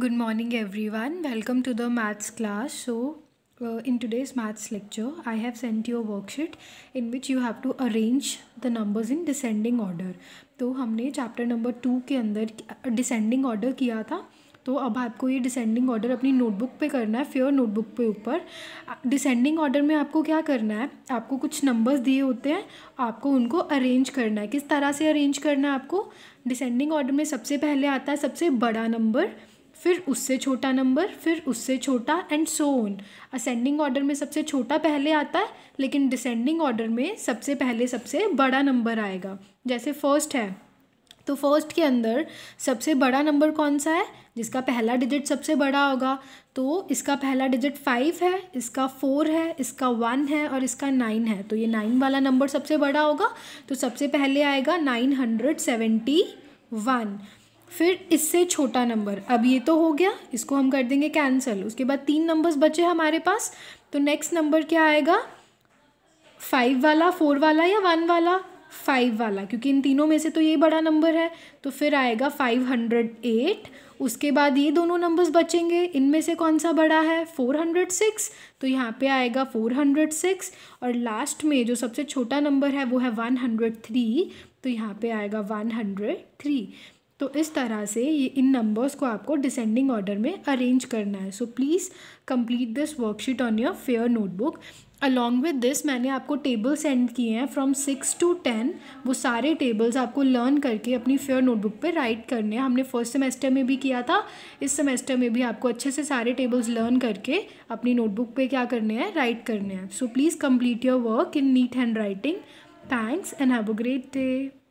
good morning everyone welcome to the maths class so in today's maths lecture I have sent your worksheet in which you have to arrange the numbers in descending order तो हमने chapter number two के अंदर descending order किया था तो अब आपको ये डिसेंडिंग ऑर्डर अपनी नोटबुक पे करना है फ्योर नोटबुक पे ऊपर डिसेंडिंग ऑर्डर में आपको क्या करना है आपको कुछ नंबर्स दिए होते हैं आपको उनको अरेंज करना है किस तरह से अरेंज करना है आपको डिसेंडिंग ऑर्डर में सबसे पहले आता है सबसे बड़ा नंबर फिर उससे छोटा नंबर फिर उससे छोटा and so on ascending order में सबसे छोटा पहले आता है लेकिन डिसेंडिंग ऑर्डर में सबसे पहले सबसे बड़ा नंबर आएगा जैसे फर्स्ट है तो फर्स्ट के अंदर सबसे बड़ा नंबर कौन सा है जिसका पहला डिजिट सबसे बड़ा होगा तो इसका पहला डिजिट फाइव है इसका फोर है इसका वन है और इसका नाइन है तो ये नाइन वाला नंबर सबसे बड़ा होगा तो सबसे पहले आएगा नाइन हंड्रेड सेवेंटी वन फिर इससे छोटा नंबर अब ये तो हो गया इसको हम कर देंगे कैंसिल उसके बाद तीन नंबर्स बचे हमारे पास तो नेक्स्ट नंबर क्या आएगा फाइव वाला फोर वाला या वन वाला फाइव वाला क्योंकि इन तीनों में से तो ये बड़ा नंबर है तो फिर आएगा फाइव हंड्रेड एट उसके बाद ये दोनों नंबर्स बचेंगे इनमें से कौन सा बड़ा है फोर हंड्रेड सिक्स तो यहाँ पे आएगा फोर हंड्रेड सिक्स और लास्ट में जो सबसे छोटा नंबर है वो है वन हंड्रेड थ्री तो यहाँ पे आएगा वन हंड्रेड थ्री तो इस तरह से ये इन नंबर्स को आपको डिसेंडिंग ऑर्डर में अरेंज करना है so please complete this worksheet on your fair notebook along with this मैंने आपको टेबल सेंड किए हैं फ्रॉम सिक्स टू टेन वो सारे टेबल्स आपको लर्न करके अपनी फेयर नोटबुक पे राइट करने हैं हमने फर्स्ट सेमेस्टर में भी किया था इस सेमेस्टर में भी आपको अच्छे से सारे टेबल्स लर्न करके अपनी नोटबुक पे क्या करने हैं राइट करने हैं so please complete your work in neat handwriting thanks and have a great day